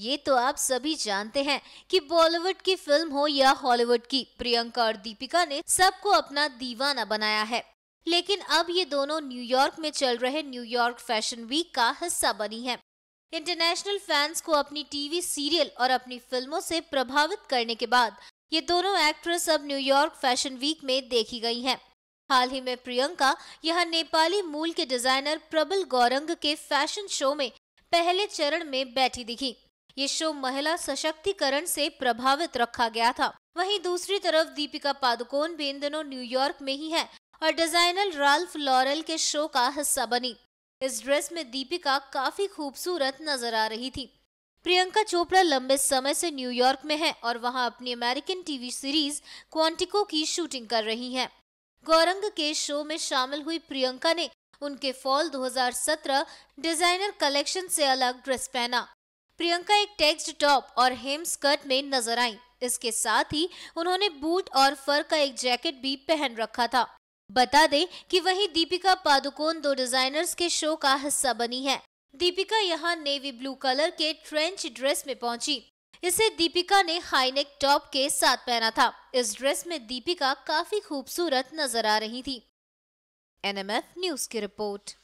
ये तो आप सभी जानते हैं कि बॉलीवुड की फिल्म हो या हॉलीवुड की प्रियंका और दीपिका ने सबको अपना दीवाना बनाया है लेकिन अब ये दोनों न्यूयॉर्क में चल रहे न्यूयॉर्क फैशन वीक का हिस्सा बनी है इंटरनेशनल फैंस को अपनी टीवी सीरियल और अपनी फिल्मों से प्रभावित करने के बाद ये दोनों एक्ट्रेस अब न्यूयॉर्क फैशन वीक में देखी गई हैं। हाल ही में प्रियंका यहाँ नेपाली मूल के डिजाइनर प्रबल गौरंग के फैशन शो में पहले चरण में बैठी दिखी ये शो महिला सशक्तिकरण से प्रभावित रखा गया था वहीं दूसरी तरफ दीपिका पादुकोण भी इन दिनों न्यूयॉर्क में ही है और डिजाइनर राल्फ लॉरेल के शो का हिस्सा बनी इस ड्रेस में दीपिका काफी खूबसूरत नजर आ रही थी प्रियंका चोपड़ा लंबे समय से न्यूयॉर्क में है और वहां अपनी अमेरिकन टीवी सीरीज क्वांटिको की शूटिंग कर रही हैं। गौरंग के शो में शामिल हुई प्रियंका ने उनके फॉल 2017 डिजाइनर कलेक्शन से अलग ड्रेस पहना प्रियंका एक टेक्स्ट टॉप और हेम स्कर्ट में नजर आई इसके साथ ही उन्होंने बूट और फर का एक जैकेट भी पहन रखा था बता दें कि वहीं दीपिका पादुकोण दो डिजाइनर्स के शो का हिस्सा बनी है दीपिका यहाँ नेवी ब्लू कलर के ट्रेंच ड्रेस में पहुंची इसे दीपिका ने हाईनेक टॉप के साथ पहना था इस ड्रेस में दीपिका काफी खूबसूरत नजर आ रही थी एनएमएफ न्यूज की रिपोर्ट